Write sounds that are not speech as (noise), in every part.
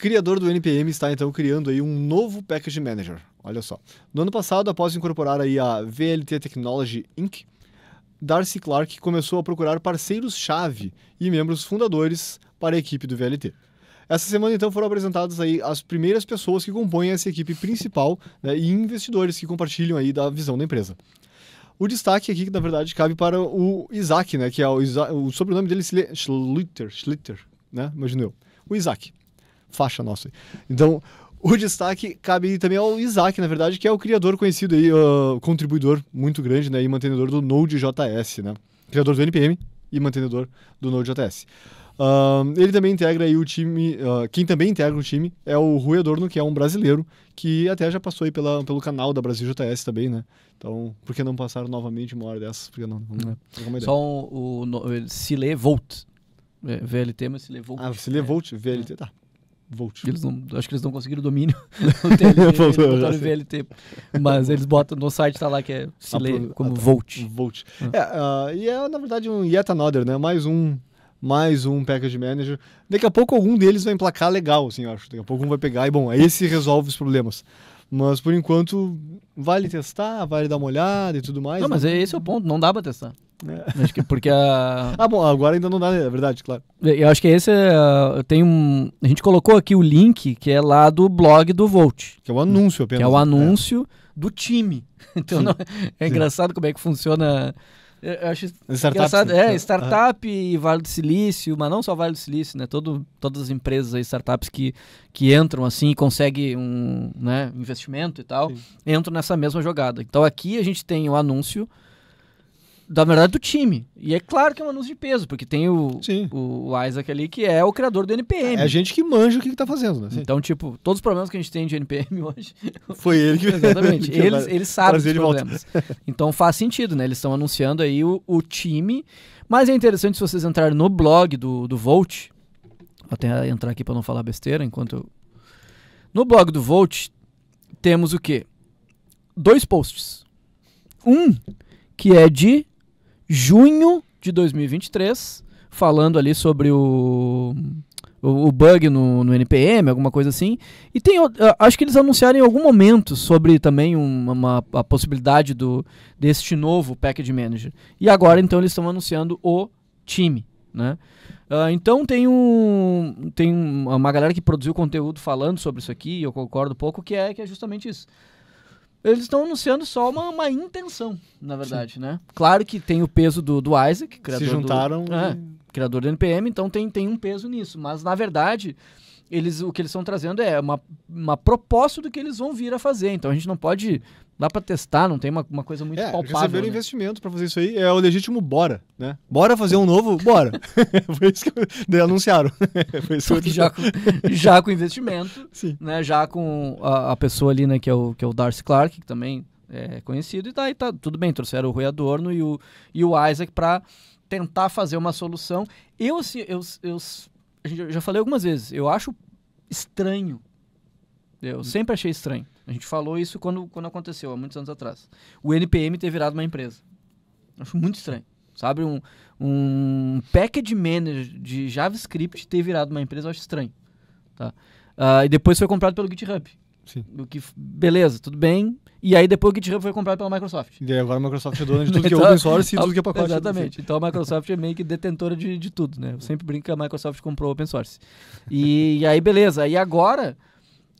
criador do NPM está então criando aí um novo Package Manager. Olha só. No ano passado, após incorporar aí a VLT Technology Inc., Darcy Clark começou a procurar parceiros-chave e membros fundadores para a equipe do VLT. Essa semana, então, foram apresentadas aí as primeiras pessoas que compõem essa equipe principal né, e investidores que compartilham aí da visão da empresa. O destaque aqui, que na verdade, cabe para o Isaac, né? Que é o, Isaac, o sobrenome dele se é lê Schlitter, Schlitter, né? Imagino eu. O Isaac faixa nossa. Então, o destaque cabe também ao Isaac, na verdade, que é o criador conhecido aí, uh, contribuidor muito grande, né, e mantenedor do Node.js, né? Criador do NPM e mantenedor do Node.js. Uh, ah, ele também integra aí o time, uh, quem também integra o time é o Rui Adorno, que é um brasileiro, que até já passou aí pela, pelo canal da Brasil JS também, né? Então, por que não passar novamente uma hora dessas? Porque não, não, não é. Só um, o, no, se lê Volt, é, VLT, mas se lê Volt. Ah, se lê é. Volt, VLT, é. tá. Volt. Eles não, acho que eles não conseguiram o domínio. (laughs) não tem LT, é VLT, mas eles botam no site, tá lá que é, se lê como Volt. Volt. É, uh, e é, na verdade, um yet another, né? Mais um mais um package manager. Daqui a pouco algum deles vai emplacar legal, assim, eu acho. Daqui a pouco um vai pegar e, bom, aí esse resolve os problemas. Mas por enquanto, vale testar, vale dar uma olhada e tudo mais. Não, né? mas esse é o ponto, não dá pra testar. É. Acho que porque a. (laughs) ah, bom, agora ainda não dá, né? é verdade, claro. É, eu acho que esse é. Eu tenho um... A gente colocou aqui o link que é lá do blog do Volt. Que é o anúncio apenas. Que é o né? anúncio é. do time. (laughs) Então não... é engraçado como é que funciona. Eu acho é startup, é, é, startup e Vale do Silício, mas não só Vale do Silício, né? Todo, todas as empresas aí, startups que, que entram assim e conseguem um né, investimento e tal, Sim. entram nessa mesma jogada. Então aqui a gente tem o anúncio da verdade, do time. E é claro que é um anúncio de peso, porque tem o, o Isaac ali, que é o criador do NPM. É a gente que manja o que, que tá fazendo, né? Sim. Então, tipo, todos os problemas que a gente tem de NPM (laughs) hoje. Foi ele que (laughs) (laughs) Exatamente. eles, eles sabem os problemas. Então faz sentido, né? Eles estão anunciando aí o, o time. Mas é interessante se vocês entrarem no blog do, do Volt. Vou até entrar aqui para não falar besteira enquanto eu... No blog do Volt temos o quê? Dois posts. Um que é de junho de 2023, falando ali sobre o, o, o bug no, no, NPM, alguma coisa assim. E tem, ah, acho que eles anunciaram em algum momento sobre também uma, uma a possibilidade do deste novo package manager. E agora então eles estão anunciando o time, né? Uh, então tem, um, tem uma galera que produziu conteúdo falando sobre isso aqui, eu concordo um pouco, que é, que é justamente isso. Eles estão anunciando só uma, uma intenção, na verdade, Sim. né? Claro que tem o peso do, do Isaac, criador Se juntaram do, e... é, criador do NPM, é, então tem, tem um peso nisso. Mas, na verdade, eles o que eles estão trazendo é uma, uma proposta do que eles vão vir a fazer. Então a gente não pode dá para testar, não tem uma, uma coisa muito é, palpável. Receberam né? investimento para fazer isso aí, é o legítimo bora, né? Bora fazer um novo, bora. (laughs) Foi isso que eu, anunciaram. (laughs) Foi isso que já, com, já com investimento, (laughs) Sim. né? Já com a, a, pessoa ali, né, que é o, que é o Darcy Clark, que também é conhecido, e tá, e tá tudo bem, trouxeram o Rui Adorno e o, e o Isaac para tentar fazer uma solução. Eu, assim, eu, eu a gente já falei algumas vezes, eu acho estranho. Eu hum. sempre achei estranho. A gente falou isso quando, quando aconteceu, há muitos anos atrás. O NPM ter virado uma empresa. Acho muito estranho. Sabe, um, um package manager de JavaScript ter virado uma empresa, eu acho estranho. Tá? Uh, e depois foi comprado pelo GitHub. Sim. O que, beleza, tudo bem. E aí depois o GitHub foi comprado pela Microsoft. E agora a Microsoft é dona de tudo então, (laughs) que é então, open source e tudo que é pacote. Exatamente. Então a Microsoft é meio que detentora de, de tudo, né? Eu sempre brinco que a Microsoft comprou open source. E, e aí, beleza. E agora,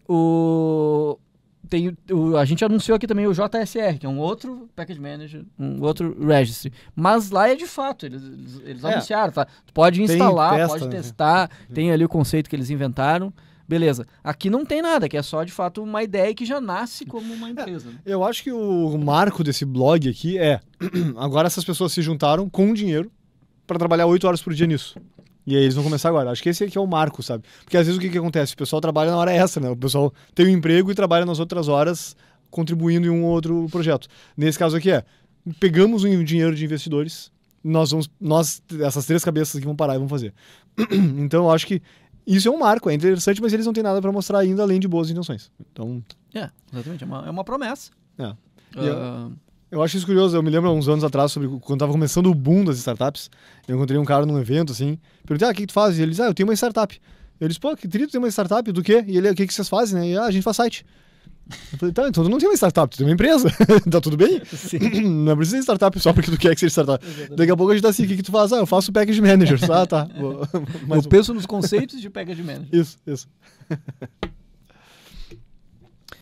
o, tem, o, a gente anunciou aqui também o JSR, que é um outro package manager, um outro registry. Mas lá é de fato, eles, eles, é. anunciaram, tá? pode instalar, testa, pode né? testar, né? tem ali o conceito que eles inventaram. Beleza. Aqui não tem nada, que é só de fato uma ideia que já nasce como uma é, empresa. É, Eu acho que o marco desse blog aqui é: (clears throat) agora essas pessoas se juntaram com dinheiro para trabalhar oito horas por dia nisso. E aí eles vão começar agora. Acho que esse aqui é, é o marco, sabe? Porque às vezes o que, que acontece? O pessoal trabalha na hora extra, né? O pessoal tem um emprego e trabalha nas outras horas contribuindo em um ou outro projeto. Nesse caso aqui é, pegamos um dinheiro de investidores, nós vamos, nós, essas três cabeças que vão parar e vão fazer. (clears throat) então eu acho que isso é um marco, é interessante, mas eles não têm nada para mostrar ainda além de boas intenções. Então. É, exatamente. É uma, é uma promessa. É. Uh... Eu, eu, acho isso curioso. Eu me lembro há uns anos atrás, sobre quando estava começando o boom das startups, eu encontrei um cara num evento assim. Perguntei, ah, o que, que tu faz? E ele disse, ah, eu tenho uma startup. Eu disse, pô, que trito tem uma startup do quê? E ele, o que, que vocês fazem, E ah, a gente faz site. Eu falei, tá, então tu não tem uma startup, tu tem uma empresa. (laughs) tá tudo bem? Sim. (clears throat) Não precisa de startup só porque tu quer que seja startup. Exatamente. Daqui a pouco a gente tá assim, o que, que tu faz? Ah, eu faço package manager. Ah, tá. eu um. (laughs) penso nos conceitos de package manager. Isso, isso. (laughs)